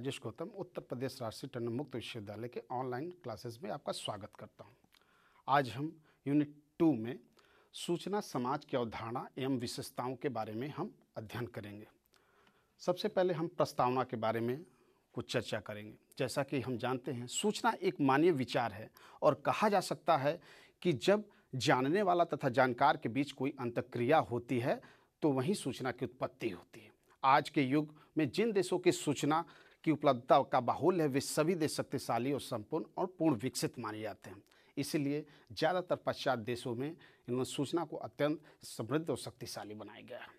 राजेश गौतम उत्तर प्रदेश राष्ट्रीय टंडन मुक्त विश्वविद्यालय के ऑनलाइन क्लासेस में आपका स्वागत करता हूं। आज हम यूनिट टू में सूचना समाज की अवधारणा एवं विशेषताओं के बारे में हम अध्ययन करेंगे सबसे पहले हम प्रस्तावना के बारे में कुछ चर्चा करेंगे जैसा कि हम जानते हैं सूचना एक मान्य विचार है और कहा जा सकता है कि जब जानने वाला तथा जानकार के बीच कोई अंतक्रिया होती है तो वहीं सूचना की उत्पत्ति होती है आज के युग में जिन देशों की सूचना की उपलब्धता का बाहुल है वे सभी देश शक्तिशाली और संपूर्ण और पूर्ण विकसित माने जाते हैं इसलिए ज़्यादातर पश्चात देशों में इन्होंने सूचना को अत्यंत समृद्ध और शक्तिशाली बनाया गया है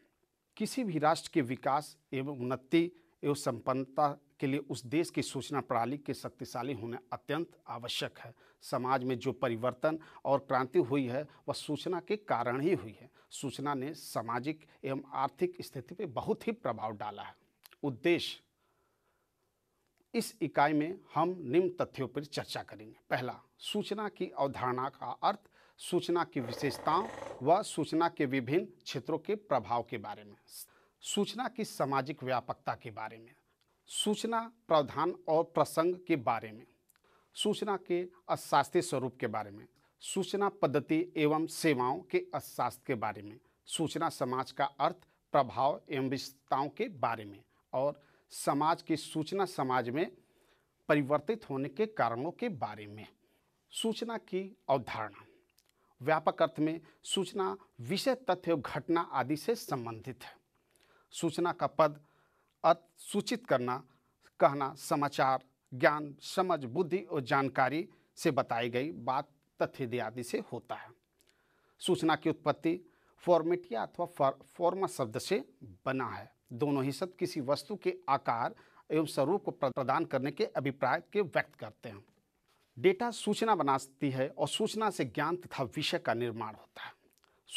किसी भी राष्ट्र के विकास एवं उन्नति एवं संपन्नता के लिए उस देश की सूचना प्रणाली के शक्तिशाली होने अत्यंत आवश्यक है समाज में जो परिवर्तन और क्रांति हुई है वह सूचना के कारण ही हुई है सूचना ने सामाजिक एवं आर्थिक स्थिति पर बहुत ही प्रभाव डाला है उद्देश्य इस इकाई में हम निम्न तथ्यों पर चर्चा करेंगे पहला सूचना की अवधारणा का अर्थ सूचना की विशेषताओं व सूचना के विभिन्न क्षेत्रों के प्रभाव के बारे में सूचना की सामाजिक व्यापकता के बारे में सूचना प्रावधान और प्रसंग के बारे में सूचना के अशास्त्रीय स्वरूप के बारे में सूचना पद्धति एवं सेवाओं के अशास्त्र के बारे में सूचना समाज का अर्थ प्रभाव एवं विशेषताओं के बारे में और समाज की सूचना समाज में परिवर्तित होने के कारणों के बारे में सूचना की अवधारणा व्यापक अर्थ में सूचना विषय तथ्य घटना आदि से संबंधित है सूचना का पद अर्थ सूचित करना कहना समाचार ज्ञान समझ बुद्धि और जानकारी से बताई गई बात तथ्य आदि से होता है सूचना की उत्पत्ति फॉर्मेटिया अथवा फॉर्मा शब्द से बना है दोनों ही शब्द किसी वस्तु के आकार एवं स्वरूप को प्रदान करने के अभिप्राय के व्यक्त करते हैं डेटा सूचना बनाती है और सूचना से ज्ञान तथा विषय का निर्माण होता है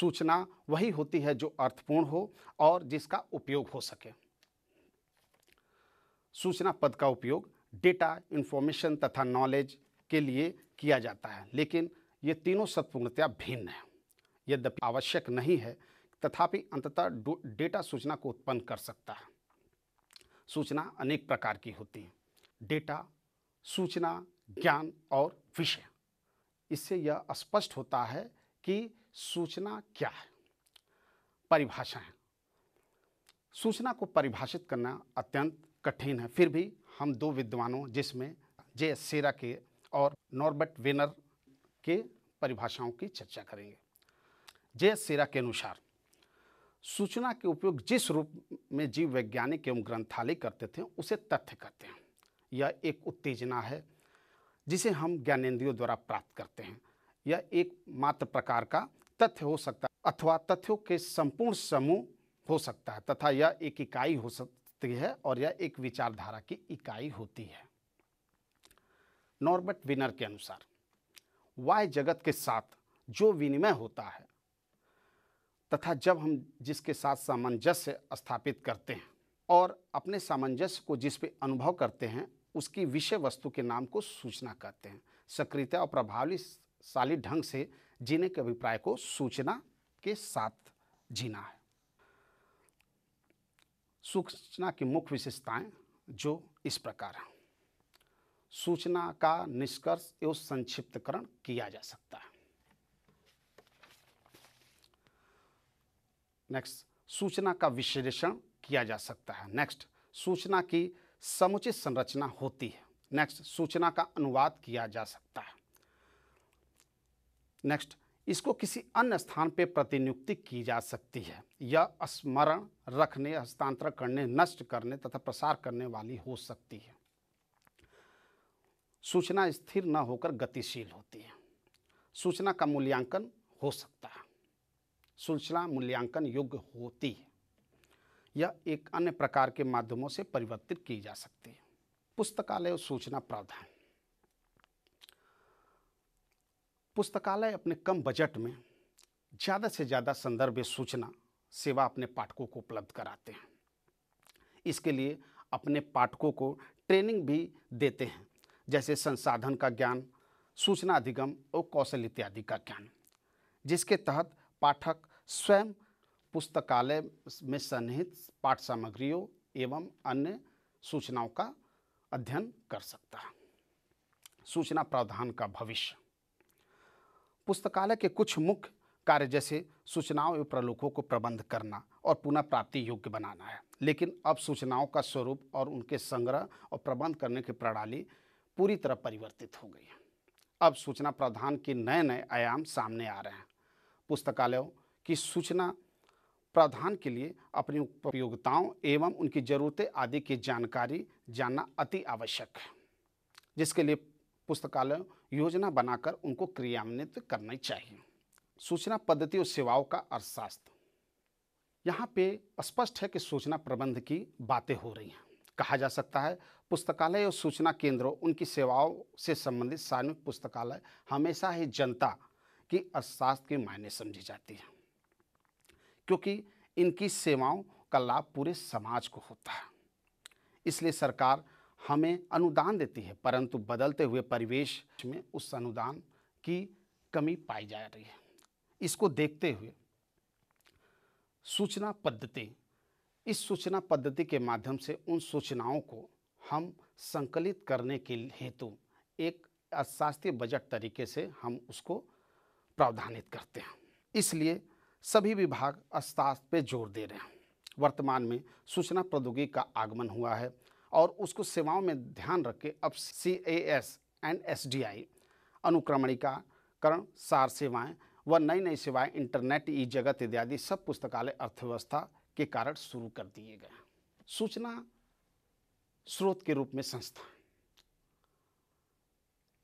सूचना वही होती है जो अर्थपूर्ण हो और जिसका उपयोग हो सके सूचना पद का उपयोग डेटा इन्फॉर्मेशन तथा नॉलेज के लिए किया जाता है लेकिन ये तीनों सत्पूर्णतया भिन्न है यद्यपि आवश्यक नहीं है तथापि अंततः डेटा सूचना को उत्पन्न कर सकता है सूचना अनेक प्रकार की होती है डेटा सूचना ज्ञान और विषय इससे यह स्पष्ट होता है कि सूचना क्या है परिभाषाएं सूचना को परिभाषित करना अत्यंत कठिन है फिर भी हम दो विद्वानों जिसमें जे एस सेरा के और नॉर्बर्ट वेनर के परिभाषाओं की चर्चा करेंगे जे एस सेरा के अनुसार सूचना के उपयोग जिस रूप में जीव वैज्ञानिक एवं ग्रंथालय करते थे उसे तथ्य कहते हैं यह एक उत्तेजना है जिसे हम ज्ञानेंद्रियों द्वारा प्राप्त करते हैं यह एक मात्र प्रकार का तथ्य हो सकता है अथवा तथ्यों के संपूर्ण समूह हो सकता है तथा यह एक इकाई हो सकती है और यह एक विचारधारा की इकाई होती है नॉर्बर्ट विनर के अनुसार वाय जगत के साथ जो विनिमय होता है तथा जब हम जिसके साथ सामंजस्य स्थापित करते हैं और अपने सामंजस्य को जिस पे अनुभव करते हैं उसकी विषय वस्तु के नाम को सूचना कहते हैं सक्रियता और प्रभावशाली ढंग से जीने के अभिप्राय को सूचना के साथ जीना है सूचना की मुख्य विशेषताएं जो इस प्रकार हैं सूचना का निष्कर्ष एवं संक्षिप्तकरण किया जा सकता है नेक्स्ट सूचना का विश्लेषण किया जा सकता है नेक्स्ट सूचना की समुचित संरचना होती है नेक्स्ट सूचना का अनुवाद किया जा सकता है नेक्स्ट इसको किसी अन्य स्थान पर प्रतिनियुक्ति की जा सकती है यह स्मरण रखने हस्तांतरण करने नष्ट करने तथा प्रसार करने वाली हो सकती है सूचना स्थिर न होकर गतिशील होती है सूचना का मूल्यांकन हो सकता है सूचना मूल्यांकन योग्य होती है यह एक अन्य प्रकार के माध्यमों से परिवर्तित की जा सकती है पुस्तकालय और सूचना प्रावधान पुस्तकालय अपने कम बजट में ज़्यादा से ज़्यादा संदर्भ सूचना सेवा अपने पाठकों को उपलब्ध कराते हैं इसके लिए अपने पाठकों को ट्रेनिंग भी देते हैं जैसे संसाधन का ज्ञान सूचना अधिगम और कौशल इत्यादि का ज्ञान जिसके तहत पाठक स्वयं पुस्तकालय में सन्निहित पाठ सामग्रियों एवं अन्य सूचनाओं का अध्ययन कर सकता है सूचना प्रावधान का भविष्य पुस्तकालय के कुछ मुख्य कार्य जैसे सूचनाओं एवं प्रलोकों को प्रबंध करना और पुनः प्राप्ति योग्य बनाना है लेकिन अब सूचनाओं का स्वरूप और उनके संग्रह और प्रबंध करने की प्रणाली पूरी तरह परिवर्तित हो गई है अब सूचना प्रावधान के नए नए आयाम सामने आ रहे हैं पुस्तकालयों की सूचना प्रावधान के लिए अपनी उपयोगिताओं एवं उनकी जरूरतें आदि की जानकारी जानना अति आवश्यक है जिसके लिए पुस्तकालय योजना बनाकर उनको क्रियान्वित करना चाहिए सूचना पद्धति और सेवाओं का अर्थशास्त्र यहाँ पे स्पष्ट है कि सूचना प्रबंध की बातें हो रही हैं कहा जा सकता है पुस्तकालय और सूचना केंद्रों उनकी सेवाओं से संबंधित सार्वजनिक पुस्तकालय हमेशा ही जनता कि अर्थशास्त्र के मायने समझी जाती है क्योंकि इनकी सेवाओं का लाभ पूरे समाज को होता है इसलिए सरकार हमें अनुदान देती है परंतु बदलते हुए परिवेश में उस अनुदान की कमी पाई जा रही है इसको देखते हुए सूचना पद्धति इस सूचना पद्धति के माध्यम से उन सूचनाओं को हम संकलित करने के हेतु एक अर्थशास्त्रीय बजट तरीके से हम उसको प्रावधानित करते हैं इसलिए सभी विभाग अस्तास्त्र पे जोर दे रहे हैं वर्तमान में सूचना प्रौद्योगिकी का आगमन हुआ है और उसको सेवाओं में ध्यान रख के अब C A S and S D I अनुक्रमणिकाकरण सार सेवाएं व नई नई सेवाएं इंटरनेट ई जगत इत्यादि सब पुस्तकालय अर्थव्यवस्था के कारण शुरू कर दिए गए सूचना स्रोत के रूप में संस्था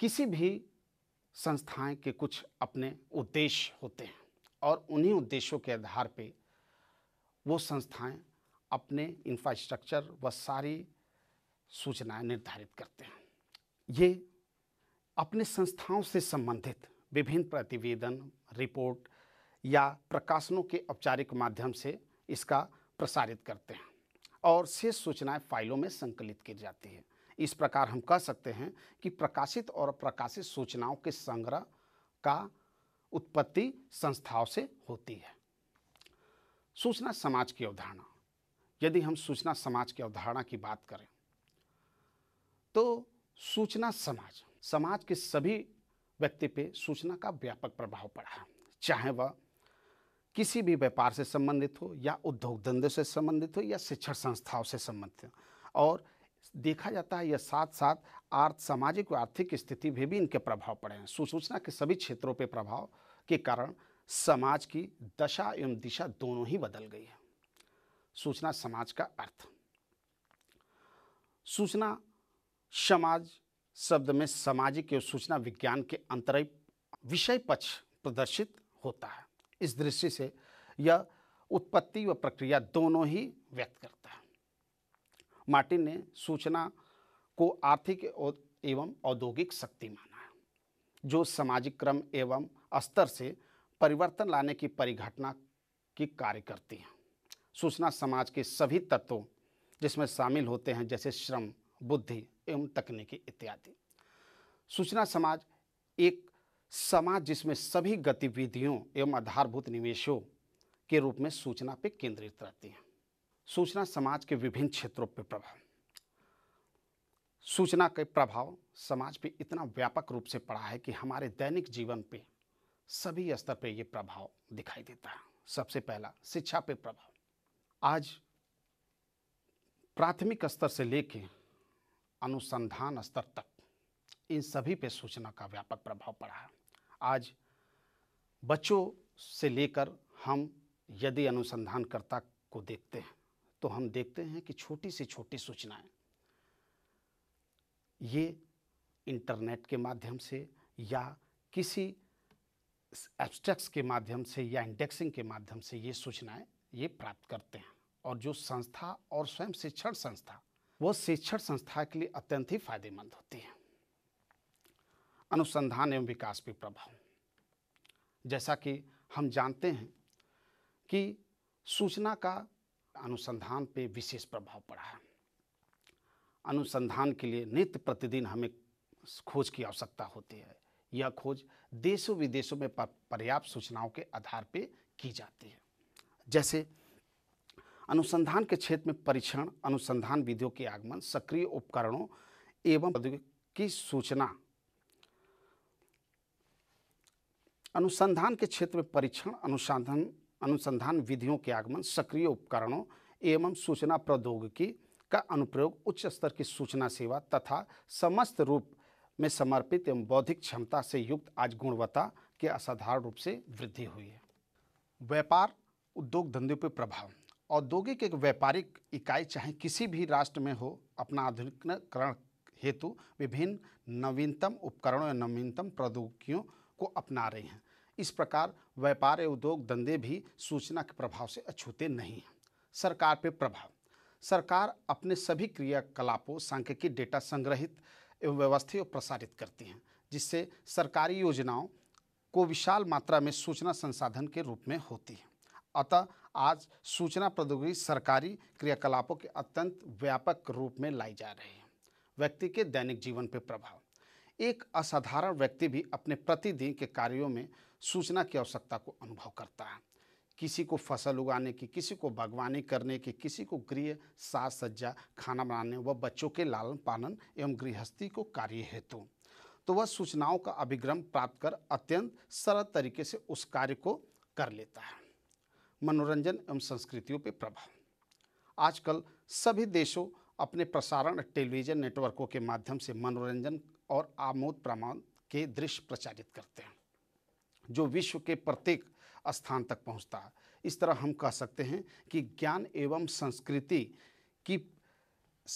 किसी भी संस्थाएं के कुछ अपने उद्देश्य होते हैं और उन्हीं उद्देश्यों के आधार पे वो संस्थाएं अपने इंफ्रास्ट्रक्चर व सारी सूचनाएं निर्धारित करते हैं ये अपने संस्थाओं से संबंधित विभिन्न प्रतिवेदन रिपोर्ट या प्रकाशनों के औपचारिक माध्यम से इसका प्रसारित करते हैं और शेष सूचनाएं फाइलों में संकलित की जाती है इस प्रकार हम कह सकते हैं कि प्रकाशित और प्रकाशित सूचनाओं के संग्रह का उत्पत्ति संस्थाओं से होती है सूचना समाज की अवधारणा यदि हम सूचना समाज की अवधारणा की बात करें तो सूचना समाज समाज के सभी व्यक्ति पे सूचना का व्यापक प्रभाव पड़ा है चाहे वह किसी भी व्यापार से संबंधित हो या उद्योग धंधे से संबंधित हो या शिक्षण संस्थाओं से संबंधित हो और देखा जाता है यह साथ साथ आर्थ सामाजिक और आर्थिक स्थिति में भी इनके प्रभाव पड़े हैं सुसूचना के सभी क्षेत्रों पर प्रभाव के कारण समाज की दशा एवं दिशा दोनों ही बदल गई है सूचना समाज का अर्थ सूचना समाज शब्द में सामाजिक एवं सूचना विज्ञान के अंतरिम विषय पक्ष प्रदर्शित होता है इस दृष्टि से यह उत्पत्ति व प्रक्रिया दोनों ही व्यक्त करता है मार्टिन ने सूचना को आर्थिक एवं औद्योगिक शक्ति माना है जो सामाजिक क्रम एवं स्तर से परिवर्तन लाने की परिघटना की कार्य करती है सूचना समाज के सभी तत्वों जिसमें शामिल होते हैं जैसे श्रम बुद्धि एवं तकनीकी इत्यादि सूचना समाज एक समाज जिसमें सभी गतिविधियों एवं आधारभूत निवेशों के रूप में सूचना पर केंद्रित रहती हैं सूचना समाज के विभिन्न क्षेत्रों पर प्रभाव सूचना के प्रभाव समाज पे इतना व्यापक रूप से पड़ा है कि हमारे दैनिक जीवन पे सभी स्तर पे ये प्रभाव दिखाई देता है सबसे पहला शिक्षा पे प्रभाव आज प्राथमिक स्तर से लेके अनुसंधान स्तर तक इन सभी पे सूचना का व्यापक प्रभाव पड़ा है आज बच्चों से लेकर हम यदि अनुसंधानकर्ता को देखते हैं तो हम देखते हैं कि छोटी से छोटी सूचनाएं ये इंटरनेट के माध्यम से या किसी एब्स्ट्रैक्ट्स के माध्यम से या इंडेक्सिंग के माध्यम से ये सूचनाएं ये प्राप्त करते हैं और जो संस्था और स्वयं शिक्षण संस्था वो शिक्षण संस्था के लिए अत्यंत ही फायदेमंद होती है अनुसंधान एवं विकास पे प्रभाव जैसा कि हम जानते हैं कि सूचना का अनुसंधान पे विशेष प्रभाव पड़ा है अनुसंधान के लिए नित्य प्रतिदिन हमें खोज की आवश्यकता होती है यह खोज देशों विदेशों में पर्याप्त सूचनाओं के आधार पर की जाती है जैसे अनुसंधान के क्षेत्र में परीक्षण अनुसंधान विधियों के आगमन सक्रिय उपकरणों एवं की सूचना अनुसंधान के क्षेत्र में परीक्षण अनुसंधान अनुसंधान विधियों के आगमन सक्रिय उपकरणों एवं सूचना प्रौद्योगिकी का अनुप्रयोग उच्च स्तर की सूचना सेवा तथा समस्त रूप में समर्पित एवं बौद्धिक क्षमता से युक्त आज गुणवत्ता के असाधारण रूप से वृद्धि हुई है व्यापार उद्योग धंधे पर प्रभाव औद्योगिक एक व्यापारिक इकाई चाहे किसी भी राष्ट्र में हो अपना आधुनिकीकरण हेतु विभिन्न नवीनतम उपकरणों या नवीनतम प्रौद्योगिकियों को अपना रहे हैं इस प्रकार व्यापार उद्योग धंधे भी सूचना के प्रभाव से अछूते नहीं हैं सरकार पे प्रभाव सरकार अपने सभी क्रियाकलापों सांख्यिकी डेटा संग्रहित एवं व्यवस्थित और प्रसारित करती हैं जिससे सरकारी योजनाओं को विशाल मात्रा में सूचना संसाधन के रूप में होती है अतः आज सूचना प्रौद्योगिकी सरकारी क्रियाकलापों के अत्यंत व्यापक रूप में लाई जा रही है व्यक्ति के दैनिक जीवन पर प्रभाव एक असाधारण व्यक्ति भी अपने प्रतिदिन के कार्यों में सूचना की आवश्यकता को अनुभव करता है किसी को फसल उगाने की किसी को बागवानी करने की किसी को गृह साज सज्जा खाना बनाने व बच्चों के लालन पालन एवं गृहस्थी को कार्य हेतु तो वह सूचनाओं का अभिग्रम प्राप्त कर अत्यंत सरल तरीके से उस कार्य को कर लेता है मनोरंजन एवं संस्कृतियों पर प्रभाव आजकल सभी देशों अपने प्रसारण टेलीविजन नेटवर्कों के माध्यम से मनोरंजन और आमोद प्रमाण के दृश्य प्रचारित करते हैं जो विश्व के प्रत्येक स्थान तक पहुंचता है इस तरह हम कह सकते हैं कि ज्ञान एवं संस्कृति की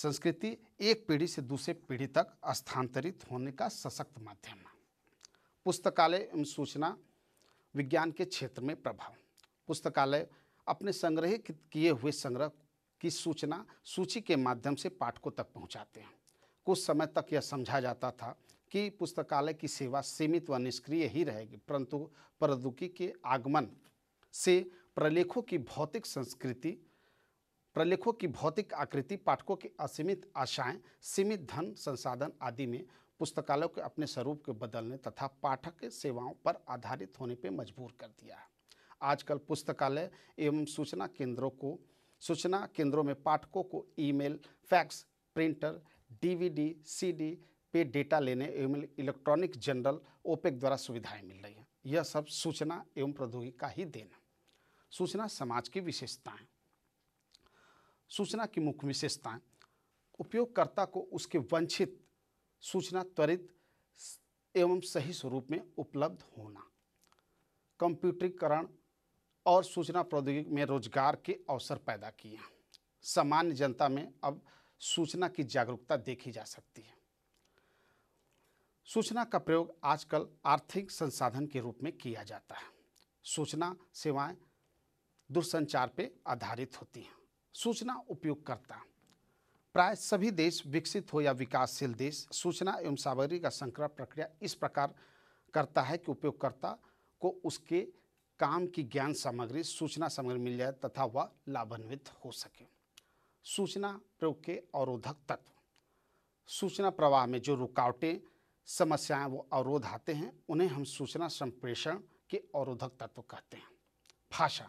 संस्कृति एक पीढ़ी से दूसरे पीढ़ी तक स्थानांतरित होने का सशक्त माध्यम है पुस्तकालय एवं सूचना विज्ञान के क्षेत्र में प्रभाव पुस्तकालय अपने संग्रहित किए हुए संग्रह की सूचना सूची के माध्यम से पाठकों तक पहुंचाते हैं कुछ समय तक यह समझा जाता था कि पुस्तकालय की सेवा सीमित व निष्क्रिय ही रहेगी परंतु प्रौद्योगिकी के आगमन से प्रलेखों की भौतिक संस्कृति प्रलेखों की भौतिक आकृति पाठकों की असीमित आशाएं सीमित धन संसाधन आदि में पुस्तकालयों के अपने स्वरूप के बदलने तथा पाठक सेवाओं पर आधारित होने पर मजबूर कर दिया है आजकल पुस्तकालय एवं सूचना केंद्रों को सूचना केंद्रों में पाठकों को email, fax printer DVD, CD, पे डेटा लेने एवं इलेक्ट्रॉनिक जनरल ओपेक द्वारा सुविधाएं मिल रही हैं यह सब सूचना एवं प्रौद्योगिकी का ही देन है सूचना समाज की विशेषताएं सूचना की मुख्य विशेषताएं उपयोगकर्ता को उसके वंचित सूचना त्वरित एवं सही स्वरूप में उपलब्ध होना कंप्यूटरीकरण और सूचना प्रौद्योगिकी में रोजगार के अवसर पैदा किए हैं सामान्य जनता में अब सूचना की जागरूकता देखी जा सकती है सूचना का प्रयोग आजकल आर्थिक संसाधन के रूप में किया जाता है सूचना सेवाएं दूरसंचार पर आधारित होती हैं सूचना उपयोगकर्ता प्राय सभी देश विकसित हो या विकासशील देश सूचना एवं सामग्री का संकलन प्रक्रिया इस प्रकार करता है कि उपयोगकर्ता को उसके काम की ज्ञान सामग्री सूचना सामग्री मिल जाए तथा वह लाभान्वित हो सके सूचना प्रयोग के अवरोधक तत्व सूचना प्रवाह में जो रुकावटें समस्याएं वो अवरोध आते हैं उन्हें हम सूचना संप्रेषण के अवरोधक तत्व कहते हैं भाषा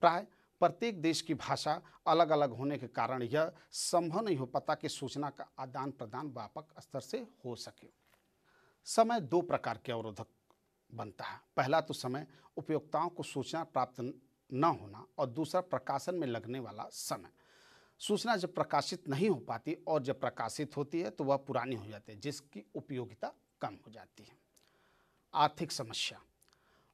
प्राय प्रत्येक देश की भाषा अलग अलग होने के कारण यह संभव नहीं हो पाता कि सूचना का आदान प्रदान व्यापक स्तर से हो सके समय दो प्रकार के अवरोधक बनता है पहला तो समय उपयोक्ताओं को सूचना प्राप्त न होना और दूसरा प्रकाशन में लगने वाला समय सूचना जब प्रकाशित नहीं हो पाती और जब प्रकाशित होती है तो वह पुरानी हो जाती है जिसकी उपयोगिता कम हो जाती है आर्थिक समस्या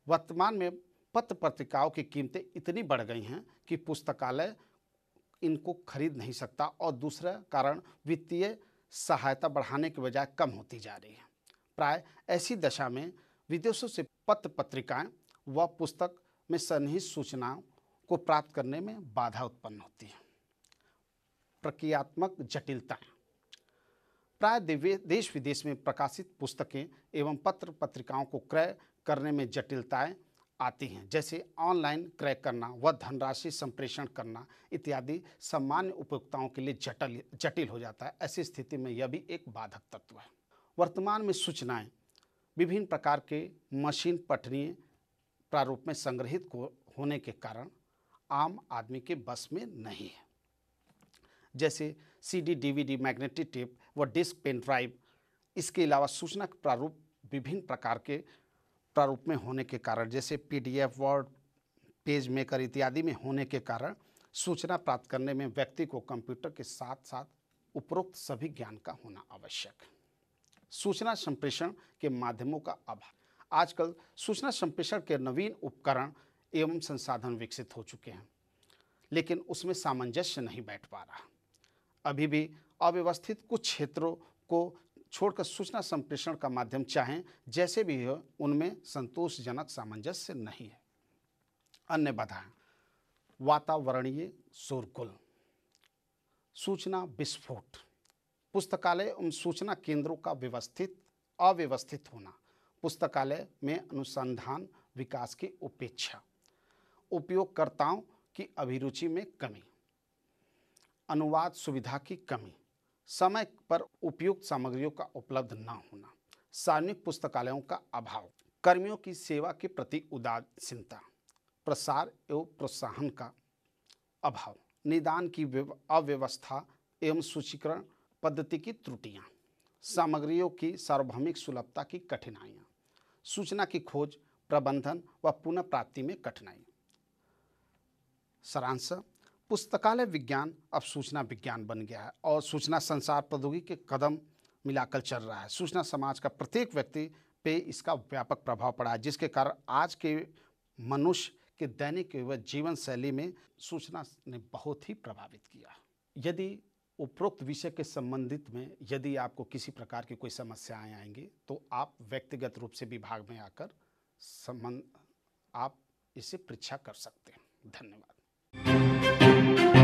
वर्तमान में पत्र पत्रिकाओं की कीमतें इतनी बढ़ गई हैं कि पुस्तकालय इनको खरीद नहीं सकता और दूसरा कारण वित्तीय सहायता बढ़ाने के बजाय कम होती जा रही है प्राय ऐसी दशा में विदेशों से पत्र पत्रिकाएं व पुस्तक में सन्निहित सूचनाओं को प्राप्त करने में बाधा उत्पन्न होती है प्रक्रियात्मक जटिलता प्राय देश विदेश में प्रकाशित पुस्तकें एवं पत्र पत्रिकाओं को क्रय करने में जटिलताएं आती हैं जैसे ऑनलाइन क्रय करना व धनराशि संप्रेषण करना इत्यादि सामान्य उपयोक्ताओं के लिए जटिल जटिल हो जाता है ऐसी स्थिति में यह भी एक बाधक तत्व है वर्तमान में सूचनाएं विभिन्न प्रकार के मशीन पठनीय प्रारूप में संग्रहित होने के कारण आम आदमी के बस में नहीं है जैसे सीडी, डीवीडी, मैग्नेटिक टेप व डिस्क पेन ड्राइव इसके अलावा सूचना के प्रारूप विभिन्न प्रकार के प्रारूप में होने के कारण जैसे पीडीएफ वर्ड पेज मेकर इत्यादि में होने के कारण सूचना प्राप्त करने में व्यक्ति को कंप्यूटर के साथ साथ उपरोक्त सभी ज्ञान का होना आवश्यक सूचना संप्रेषण के माध्यमों का अभाव आजकल सूचना संप्रेषण के नवीन उपकरण एवं संसाधन विकसित हो चुके हैं लेकिन उसमें सामंजस्य नहीं बैठ पा रहा अभी भी अव्यवस्थित कुछ क्षेत्रों को छोड़कर सूचना संप्रेषण का माध्यम चाहें जैसे भी हो उनमें संतोषजनक सामंजस्य नहीं है अन्य बाधाएं वातावरणीय शोरगुल सूचना विस्फोट पुस्तकालय एवं सूचना केंद्रों का व्यवस्थित अव्यवस्थित होना पुस्तकालय में अनुसंधान विकास की उपेक्षा उपयोगकर्ताओं की अभिरुचि में कमी अनुवाद सुविधा की कमी समय पर उपयुक्त सामग्रियों का उपलब्ध न होना सार्वजनिक पुस्तकालयों का अभाव कर्मियों की सेवा के प्रति उदासीनता प्रसार एवं प्रोत्साहन का अभाव निदान की अव्यवस्था एवं सूचीकरण पद्धति की त्रुटियां सामग्रियों की सार्वभौमिक सुलभता की कठिनाइयां सूचना की खोज प्रबंधन व पुनः प्राप्ति में कठिनाई सारांश पुस्तकालय विज्ञान अब सूचना विज्ञान बन गया है और सूचना संसार प्रौद्योगिकी के कदम मिलाकर चल रहा है सूचना समाज का प्रत्येक व्यक्ति पे इसका व्यापक प्रभाव पड़ा है जिसके कारण आज के मनुष्य के दैनिक व जीवन शैली में सूचना ने बहुत ही प्रभावित किया यदि उपरोक्त विषय के संबंधित में यदि आपको किसी प्रकार की कोई समस्याएं आएंगी तो आप व्यक्तिगत रूप से विभाग में आकर संबंध आप इसे परीक्षा कर सकते हैं धन्यवाद Música